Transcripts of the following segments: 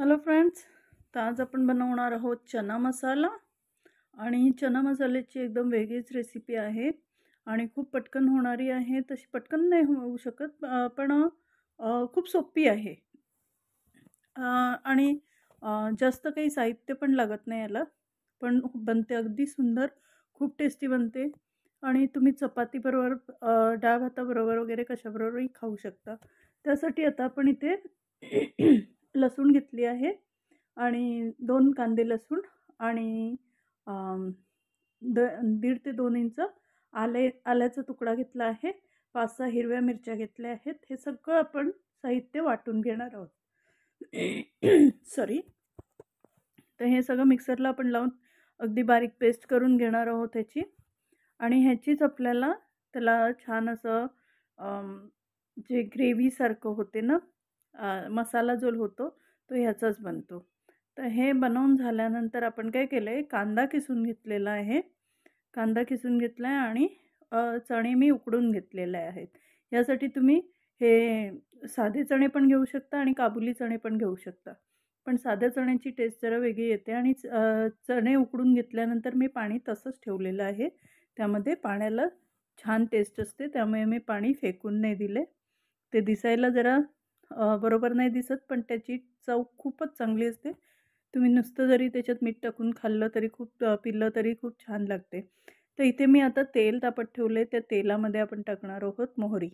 hello friends तर आज आपण बनवणार आहोत चना मसाला आणि चना मसाल्याची एकदम वेगळीच रेसिपी आहे आणि खूप पटकन होणारी आहे तशी पटकन नाही होऊ शकत पण खूप सोपी आहे आणि जास्त काही साहित्य पण लागत नाही याला पण बनते अगदी सुंदर खूप टेस्टी बनते आणि तुम्ही चपातीबरोबर डाळ भाताबरोबर वगैरे कशाबरोबरही खाऊ शकता त्यासाठी आता आपण इथे लसूण घेतली आहे आणि दोन कांदे लसूण आणि द दीड ते दोन इंच आले आल्याचा तुकडा घेतला आहे पाच सहा हिरव्या मिरच्या घेतल्या आहेत हे सगळं आपण साहित्य वाटून घेणार आहोत सॉरी तर हे सगळं मिक्सरला आपण लावून अगदी बारीक पेस्ट करून घेणार आहोत ह्याची आणि ह्याचीच आपल्याला त्याला छान असं जे ग्रेव्हीसारखं होते ना मसाला जो होतो तो ह्याचाच बनतो तर हे बनवून झाल्यानंतर आपण काय केलं आहे कांदा किसून घेतलेला आहे कांदा किसून घेतला आहे आणि चणे मी उकडून घेतलेले आहेत यासाठी तुम्ही हे साधे चणे पण घेऊ शकता आणि काबुली चणे पण घेऊ शकता पण साध्या चण्याची टेस्ट जरा वेगळी येते आणि चणे उकडून घेतल्यानंतर मी पाणी तसंच ठेवलेलं आहे त्यामध्ये पाण्याला छान टेस्ट असते त्यामुळे मी पाणी फेकून नाही दिले ते दिसायला जरा बरोबर नाही दिसत पण त्याची चव खूपच चांगली असते तुम्ही नुसतं जरी त्याच्यात मीठ टाकून खाल्लं तरी खूप पिल्लं तरी खूप छान लागते तर इथे मी आता तेल तापत ठेवले त्या तेलामध्ये आपण टाकणार आहोत मोहरी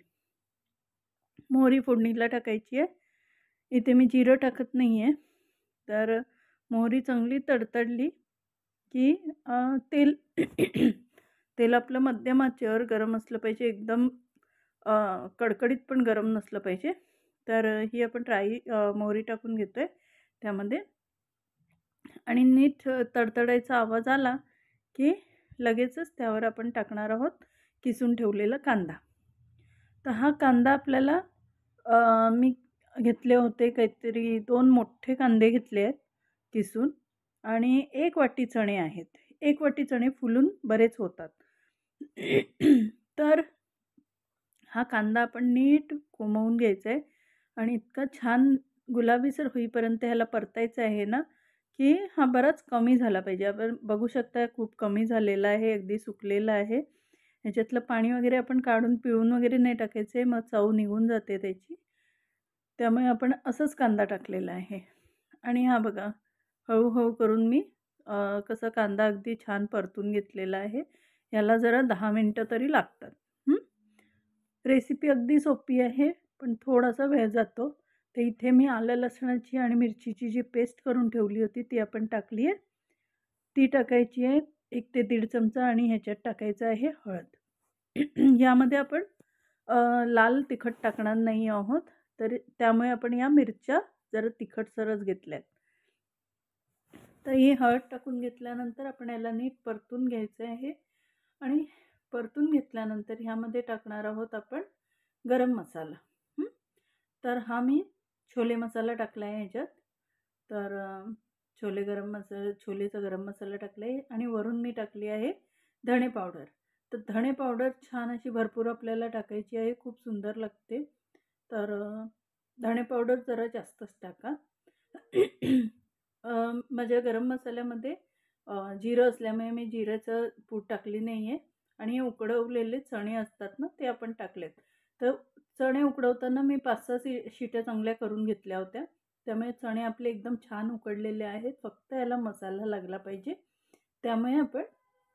मोहरी फोडणीला टाकायची आहे इथे मी जिरं टाकत नाही आहे तर मोहरी चांगली तडतडली की तेल तेल आपलं मध्यम आचेवर गरम असलं पाहिजे एकदम कडकडीत पण गरम नसलं पाहिजे तर ही आपण ट्राई मोहरी टाकून घेतो आहे त्यामध्ये आणि नीट तडतडायचा आवाज आला की लगेचच त्यावर आपण टाकणार आहोत किसून ठेवलेला कांदा तर हा कांदा आपल्याला मी घेतले होते काहीतरी दोन मोठे कांदे घेतले आहेत किसून आणि एक वाटी चणे आहेत एक वाटी चणे फुलून बरेच होतात तर हा कांदा आपण नीट कोमवून घ्यायचा आहे आणि इतकं छान गुलाबीसर होईपर्यंत ह्याला परतायचं आहे ना की हा बराच कमी झाला पाहिजे आपण बघू शकता खूप कमी झालेला आहे अगदी सुकलेला आहे ह्याच्यातलं पाणी वगैरे आपण काढून पिळून वगैरे नाही टाकायचं आहे मग चव निघून जाते त्याची त्यामुळे आपण असंच कांदा टाकलेला आहे आणि हा बघा हळूहळू करून मी कसा कांदा अगदी छान परतून घेतलेला आहे ह्याला जरा दहा मिनटं तरी लागतात रेसिपी अगदी सोपी आहे पण थोडासा वेळ जातो तर इथे मी आलं लसणाची आणि मिरचीची जी पेस्ट करून ठेवली होती ती आपण टाकली आहे ती टाकायची आहे एक ते दीड चमचा आणि ह्याच्यात टाकायचं आहे हळद यामध्ये आपण लाल तिखट टाकणार नाही आहोत तर त्यामुळे आपण या मिरच्या जरा तिखट सरस घेतल्यात तर ही हळद टाकून घेतल्यानंतर आपण याला नीट परतून घ्यायचं आहे आणि परतून घेतल्यानंतर ह्यामध्ये टाकणार आहोत आपण गरम मसाला तर हा मी छोले मसाला टाकला आहे ह्याच्यात तर छोले गरम मसाला छोलेचा गरम मसाला टाकला आहे आणि वरून मी टाकली आहे धणे पावडर तर धणे पावडर छान अशी भरपूर आपल्याला टाकायची आहे खूप सुंदर लागते तर धणे पावडर जरा जास्तच टाका माझ्या गरम मसाल्यामध्ये जिरं असल्यामुळे मी जिऱ्याचं पूड टाकली नाही आहे आणि हे उकडवलेले चणे असतात ना ते आपण टाकलेत तर चणे उकडवताना मी पाच सहा सी शिट्या चांगल्या करून घेतल्या होत्या त्यामुळे चणे आपले एकदम छान उकडलेले आहेत फक्त याला मसाला लागला पाहिजे त्यामुळे आपण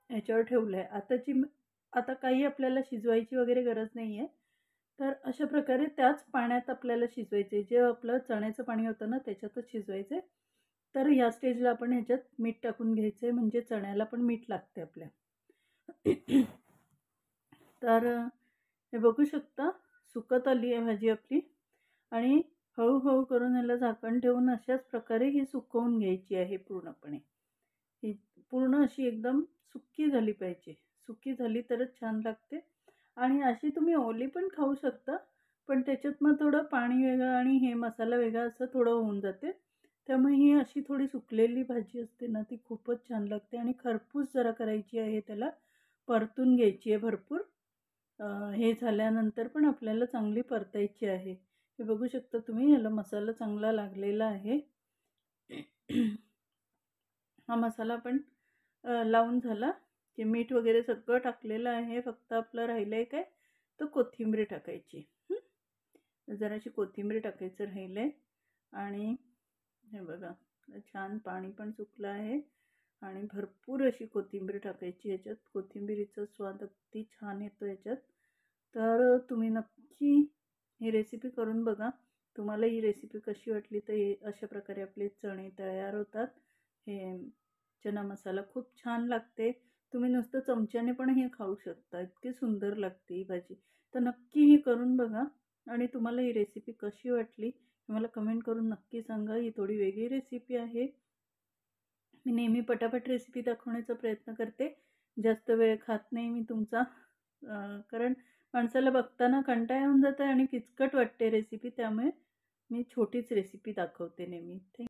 ह्याच्यावर ठेवलं आहे आताची आता काही आपल्याला शिजवायची वगैरे गरज नाही आहे तर अशा प्रकारे त्याच पाण्यात आपल्याला शिजवायचे जे आपलं चण्याचं पाणी होतं ना त्याच्यातच शिजवायचं तर या स्टेजला आपण ह्याच्यात मीठ टाकून घ्यायचं म्हणजे चण्याला पण मीठ लागते आपल्या तर हे बघू शकता सुकत आली आहे भाजी आपली आणि हळूहळू करून याला झाकण ठेवून अशाच प्रकारे ही सुकवून घ्यायची आहे पूर्णपणे ही पूर्ण अशी एकदम सुक्की झाली पाहिजे सुकी झाली तरच छान लागते आणि अशी तुम्ही ओली पण खाऊ शकता पण त्याच्यात मग थोडं पाणी वेगळं आणि हे मसाला वेगळा असं थोडं होऊन जाते त्यामुळे ही अशी थोडी सुकलेली भाजी असते ना ती खूपच छान लागते आणि खरपूस जरा करायची आहे त्याला परतून घ्यायची आहे भरपूर हे झाल्यानंतर पण आपल्याला चांगली परतायची आहे हे बघू शकता तुम्ही याला मसाला चांगला लागलेला आहे हा मसाला पण लावून झाला की मीठ वगैरे सगळं टाकलेलं आहे फक्त आपलं राहिलं आहे काय तर कोथिंबीर टाकायची जराशी कोथिंबीर टाकायचं राहिलं आहे आणि हे बघा छान पाणी पण सुकलं आहे आणि भरपूर अशी कोथिंबीर टाकायची याच्यात कोथिंबीरीचा स्वाद अगदी छान येतो याच्यात तर तुम्ही नक्की ही रेसिपी करून बघा तुम्हाला ही रेसिपी कशी वाटली तर अशा प्रकारे आपले चणे तयार होतात हे चना मसाला खूप छान लागते तुम्ही नुसतं चमच्याने पण हे खाऊ शकता इतकी सुंदर लागते ही भाजी तर नक्की ही करून बघा आणि तुम्हाला ही रेसिपी कशी वाटली मला कमेंट करून नक्की सांगा ही थोडी वेगळी रेसिपी आहे मी नेहमी पटापट रेसिपी दाखवण्याचा प्रयत्न करते जास्त वेळ खात नाही मी तुमचा कारण माणसाला बघताना कंटाळ येऊन जातं आणि किचकट वाटते रेसिपी त्यामुळे मी छोटीच रेसिपी दाखवते नेहमी थँक्यू